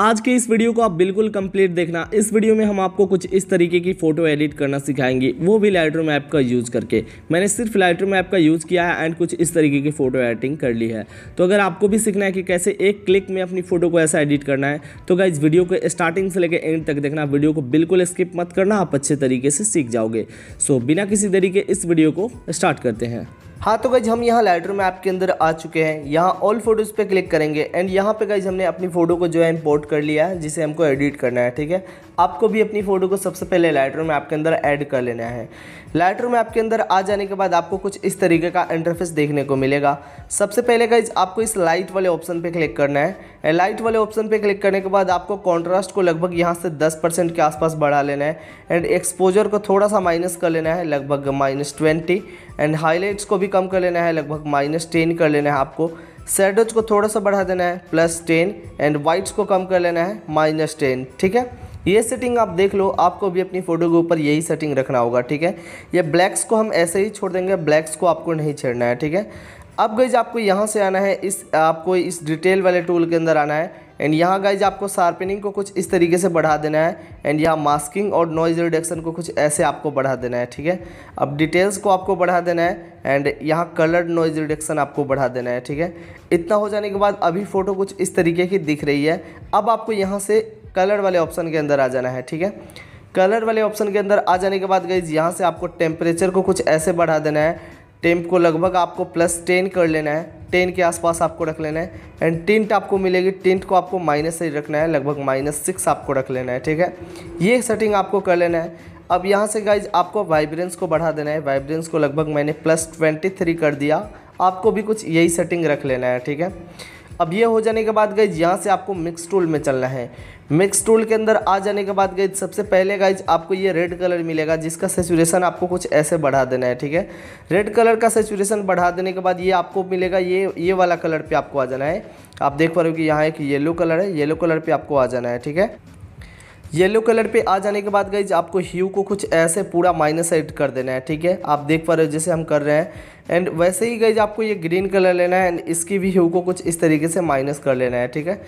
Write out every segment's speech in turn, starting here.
आज के इस वीडियो को आप बिल्कुल कंप्लीट देखना इस वीडियो में हम आपको कुछ इस तरीके की फ़ोटो एडिट करना सिखाएंगे वो भी लाइटरूम ऐप का यूज़ करके मैंने सिर्फ लाइटरूम ऐप का यूज़ किया है एंड कुछ इस तरीके की फ़ोटो एडिटिंग कर ली है तो अगर आपको भी सीखना है कि कैसे एक क्लिक में अपनी फ़ोटो को ऐसा एडिट करना है तो क्या इस वीडियो को स्टार्टिंग से लेकर एंड तक देखना वीडियो को बिल्कुल स्किप मत करना आप अच्छे तरीके से सीख जाओगे सो बिना किसी तरीके इस वीडियो को स्टार्ट करते हैं हाँ तो गाइज हम यहाँ लाइटर में आपके अंदर आ चुके हैं यहाँ ऑल फोटोज़ पे क्लिक करेंगे एंड यहाँ पे गाइज हमने अपनी फ़ोटो को जो है इंपोर्ट कर लिया है जिसे हमको एडिट करना है ठीक है आपको भी अपनी फ़ोटो को सबसे पहले लाइटर में आपके अंदर ऐड कर लेना है लाइटर में आपके अंदर आ जाने के बाद आपको कुछ इस तरीके का इंटरफेस देखने को मिलेगा सबसे पहले गाइज आपको इस लाइट वाले ऑप्शन पर क्लिक करना है लाइट वाले ऑप्शन पर क्लिक करने के बाद आपको कॉन्ट्रास्ट को लगभग यहाँ से दस के आसपास बढ़ा लेना है एंड एक्सपोजर को थोड़ा सा माइनस कर लेना है लगभग माइनस ट्वेंटी एंड हाईलाइट्स को भी कम कर लेना है लगभग माइनस टेन कर लेना है आपको सैडोज को थोड़ा सा बढ़ा देना है प्लस टेन एंड वाइट्स को कम कर लेना है माइनस टेन ठीक है ये सेटिंग आप देख लो आपको भी अपनी फ़ोटो के ऊपर यही सेटिंग रखना होगा ठीक है ये ब्लैक्स को हम ऐसे ही छोड़ देंगे ब्लैक्स को आपको नहीं छेड़ना है ठीक है अब गई आपको यहाँ से आना है इस आपको इस डिटेल वाले टूल के अंदर आना है एंड यहाँ गाइज आपको शार्पनिंग को कुछ इस तरीके से बढ़ा देना है एंड यहाँ मास्किंग और नॉइज़ रिडक्शन को कुछ ऐसे आपको बढ़ा देना है ठीक है अब डिटेल्स को आपको बढ़ा देना है एंड यहाँ कलर नॉइज़ रिडक्शन आपको बढ़ा देना है ठीक है इतना हो जाने के बाद अभी फ़ोटो कुछ इस तरीके की दिख रही है अब आपको यहाँ से कलर वाले ऑप्शन के अंदर आ जाना है ठीक है कलर वाले ऑप्शन के अंदर आ जाने के बाद गई यहाँ से आपको टेम्परेचर को कुछ ऐसे बढ़ा देना है टेम्प को लगभग आपको प्लस टेन कर लेना है टेन के आसपास आपको रख लेना है एंड टिंट आपको मिलेगी टिंट को आपको माइनस से रखना है लगभग माइनस सिक्स आपको रख लेना है ठीक है ये सेटिंग आपको कर लेना है अब यहाँ से गाइज आपको वाइब्रेंस को बढ़ा देना है वाइब्रेंस को लगभग मैंने प्लस ट्वेंटी थ्री कर दिया आपको भी कुछ यही सेटिंग रख लेना है ठीक है अब ये हो जाने के बाद गाइज यहाँ से आपको मिक्स टूल में चलना है मिक्स टूल के अंदर आ जाने के बाद गाइज सबसे पहले गाइज आपको ये रेड कलर मिलेगा जिसका सेचुरेशन आपको कुछ ऐसे बढ़ा देना है ठीक है रेड कलर का सेचुरेशन बढ़ा देने के बाद ये आपको मिलेगा ये ये वाला कलर पे आपको आ जाना है आप देख पा रहे हो कि यहाँ एक येलो कलर है येलो कलर पे आपको आ जाना है ठीक है येलो कलर पे आ जाने के बाद गई आपको ह्यू को कुछ ऐसे पूरा माइनस एड कर देना है ठीक है आप देख पा रहे हो जैसे हम कर रहे हैं एंड वैसे ही गई आपको ये ग्रीन कलर लेना है एंड इसकी भी ह्यू को कुछ इस तरीके से माइनस कर लेना है ठीक है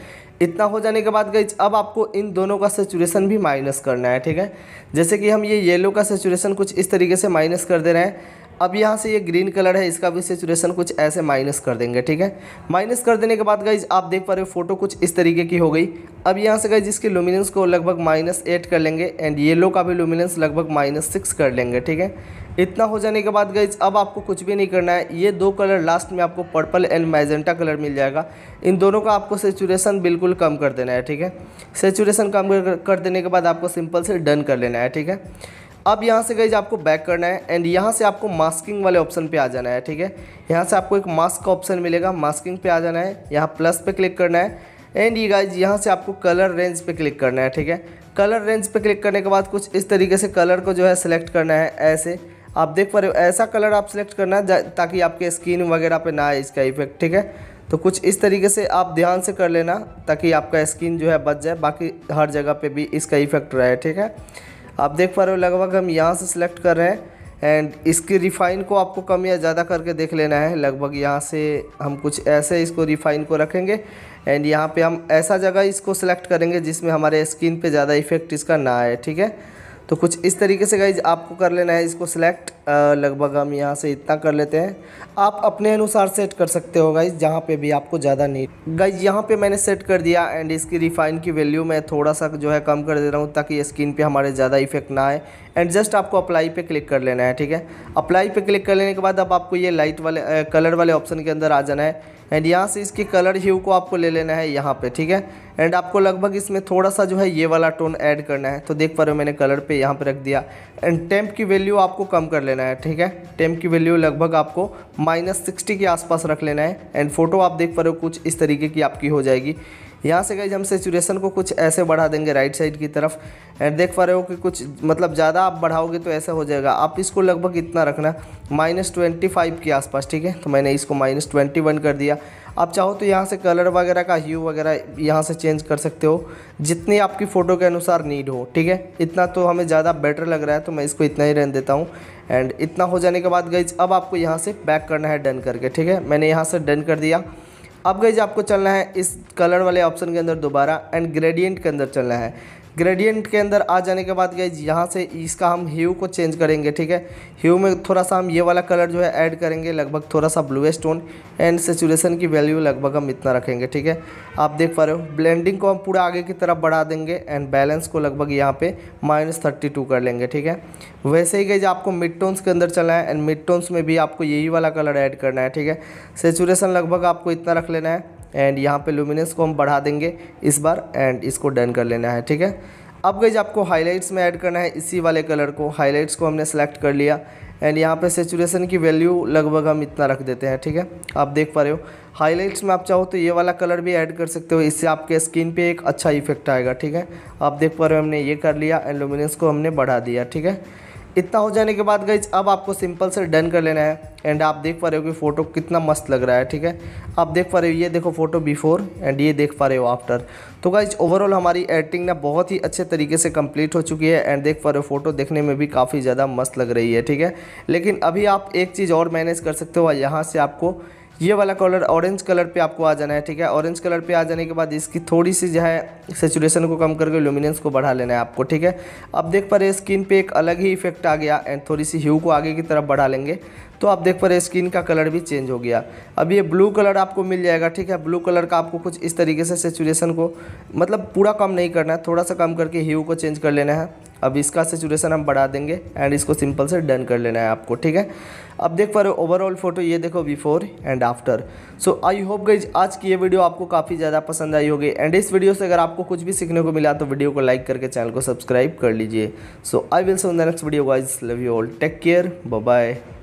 इतना हो जाने के बाद गई अब आपको इन दोनों का सेचुरेशन भी माइनस करना है ठीक है जैसे कि हम ये येलो का सेचुरेशन कुछ इस तरीके से माइनस कर दे रहे हैं अब यहाँ से ये ग्रीन कलर है इसका भी सेचुरेशन कुछ ऐसे माइनस कर देंगे ठीक है माइनस कर देने के बाद गई आप देख पा रहे हो फोटो कुछ इस तरीके की हो गई अब यहाँ से गई जिसके लुमिनेंस को लगभग माइनस एट कर लेंगे एंड येलो का भी लुमिनेंस लगभग माइनस सिक्स कर लेंगे ठीक है इतना हो जाने के बाद गई अब आपको कुछ भी नहीं करना है ये दो कलर लास्ट में आपको पर्पल एंड मैजेंटा कलर मिल जाएगा इन दोनों का आपको सेचुरेशन बिल्कुल कम कर देना है ठीक है सेचुरेशन कम कर देने के बाद आपको सिंपल से डन कर लेना है ठीक है अब यहाँ से गई आपको बैक करना है एंड यहाँ से आपको मास्किंग वाले ऑप्शन पे आ जाना है ठीक है यहाँ से आपको एक मास्क का ऑप्शन मिलेगा मास्किंग पे आ जाना है यहाँ प्लस पे क्लिक करना है एंड ये गाइज यहाँ से आपको कलर रेंज पे क्लिक करना है ठीक है कलर रेंज पे क्लिक करने के बाद कुछ इस तरीके से कलर को जो है सिलेक्ट करना है ऐसे आप देख पा रहे हो ऐसा कलर आप सिलेक्ट करना है ताकि आपके स्किन वगैरह पर ना आए इसका इफेक्ट ठीक है तो कुछ इस तरीके से आप ध्यान से कर लेना ताकि आपका स्किन जो है बच जाए बाकी हर जगह पर भी इसका इफेक्ट रहे ठीक है आप देख पा रहे हो लगभग हम यहाँ से सिलेक्ट कर रहे हैं एंड इसके रिफ़ाइन को आपको कम या ज़्यादा करके देख लेना है लगभग यहाँ से हम कुछ ऐसे इसको रिफ़ाइन को रखेंगे एंड यहाँ पे हम ऐसा जगह इसको सिलेक्ट करेंगे जिसमें हमारे स्किन पे ज़्यादा इफ़ेक्ट इसका ना आए ठीक है तो कुछ इस तरीके से गाइज आपको कर लेना है इसको सिलेक्ट लगभग हम यहाँ से इतना कर लेते हैं आप अपने अनुसार सेट कर सकते हो गाइज जहाँ पे भी आपको ज़्यादा नीड गाइज यहाँ पे मैंने सेट कर दिया एंड इसकी रिफाइन की वैल्यू मैं थोड़ा सा जो है कम कर दे रहा हूँ ताकि स्किन पे हमारे ज़्यादा इफेक्ट ना आए एंड जस्ट आपको अप्लाई पर क्लिक कर लेना है ठीक है अप्लाई पर क्लिक कर लेने के बाद अब आपको ये लाइट वाले कलर वाले ऑप्शन के अंदर आ जाना है एंड यहाँ से इसके कलर ह्यू को आपको ले लेना है यहाँ पर ठीक है एंड आपको लगभग इसमें थोड़ा सा जो है ये वाला टोन ऐड करना है तो देख पा रहे हो मैंने कलर पे यहाँ पे रख दिया एंड टेम्प की वैल्यू आपको कम कर लेना है ठीक है टेम्प की वैल्यू लगभग आपको माइनस सिक्सटी के आसपास रख लेना है एंड फोटो आप देख पा रहे हो कुछ इस तरीके की आपकी हो जाएगी यहाँ से गई हम सेचुरेशन को कुछ ऐसे बढ़ा देंगे राइट साइड की तरफ एंड देख पा रहे हो कि कुछ मतलब ज़्यादा आप बढ़ाओगे तो ऐसा हो जाएगा आप इसको लगभग इतना रखना माइनस ट्वेंटी फाइव के आसपास ठीक है तो मैंने इसको माइनस ट्वेंटी वन कर दिया आप चाहो तो यहाँ से कलर वगैरह का ह्यू वगैरह यहाँ से चेंज कर सकते हो जितनी आपकी फ़ोटो के अनुसार नीड हो ठीक है इतना तो हमें ज़्यादा बेटर लग रहा है तो मैं इसको इतना ही रहने देता हूँ एंड इतना हो जाने के बाद गई अब आपको यहाँ से बैक करना है डन करके ठीक है मैंने यहाँ से डन कर दिया अब गईज आपको चलना है इस कलर वाले ऑप्शन के अंदर दोबारा एंड ग्रेडियंट के अंदर चलना है ग्रेडियंट के अंदर आ जाने के बाद गए यहाँ से इसका हम ह्यू को चेंज करेंगे ठीक है ह्यू में थोड़ा सा हम ये वाला कलर जो है ऐड करेंगे लगभग थोड़ा सा ब्लू स्टोन एंड सेचुरेशन की वैल्यू लगभग हम इतना रखेंगे ठीक है आप देख पा रहे हो ब्लेंडिंग को हम पूरा आगे की तरफ बढ़ा देंगे एंड बैलेंस को लगभग यहाँ पे माइनस थर्टी टू कर लेंगे ठीक है वैसे ही गई आपको मिड टोन्स के अंदर चलना है एंड मिड टोन्स में भी आपको यही वाला कलर ऐड करना है ठीक है सेचुरेशन लगभग आपको इतना रख लेना है एंड यहाँ पे लुमिनेंस को हम बढ़ा देंगे इस बार एंड इसको डन कर लेना है ठीक है अब गई आपको हाईलाइट्स में ऐड करना है इसी वाले कलर को हाईलाइट्स को हमने सेलेक्ट कर लिया एंड यहाँ पे सेचुरेशन की वैल्यू लगभग हम इतना रख देते हैं ठीक है आप देख पा रहे हो हाईलाइट्स में आप चाहो तो ये वाला कलर भी ऐड कर सकते हो इससे आपके स्किन पे एक अच्छा इफेक्ट आएगा ठीक है आप देख पा रहे हो हमने ये कर लिया एंड लुमिनेंस को हमने बढ़ा दिया ठीक है इतना हो जाने के बाद गई अब आपको सिंपल से डन कर लेना है एंड आप देख पा रहे हो कि फ़ोटो कितना मस्त लग रहा है ठीक है आप देख पा रहे हो ये देखो फोटो बिफोर एंड ये देख पा रहे हो आफ्टर तो गाइज ओवरऑल हमारी एडिटिंग ना बहुत ही अच्छे तरीके से कंप्लीट हो चुकी है एंड देख पा रहे हो फोटो देखने में भी काफ़ी ज़्यादा मस्त लग रही है ठीक है लेकिन अभी आप एक चीज़ और मैनेज कर सकते हो यहाँ से आपको ये वाला कलर ऑरेंज कलर पे आपको आ जाना है ठीक है ऑरेंज कलर पे आ जाने के बाद इसकी थोड़ी सी जो है सेचुरेशन को कम करके लुमिनेंस को बढ़ा लेना है आपको ठीक है अब देख पा रहे स्किन पे एक अलग ही इफेक्ट आ गया एंड थोड़ी सी ह्यू को आगे की तरफ बढ़ा लेंगे तो आप देख पा रहे स्किन का कलर भी चेंज हो गया अब ये ब्लू कलर आपको मिल जाएगा ठीक है ब्लू कलर का आपको कुछ इस तरीके से सेचुरेशन को मतलब पूरा कम नहीं करना है थोड़ा सा कम करके ह्यू को चेंज कर लेना है अब इसका सेचुरेशन हम बढ़ा देंगे एंड इसको सिंपल से डन कर लेना है आपको ठीक है अब देख पा रहे हो ओवरऑल फोटो ये देखो before and after so I hope गई आज की ये वीडियो आपको काफ़ी ज़्यादा पसंद आई होगी एंड इस वीडियो से अगर आपको कुछ भी सीखने को मिला तो वीडियो को लाइक करके चैनल को सब्सक्राइब कर लीजिए so I will so next video wise love you all take care bye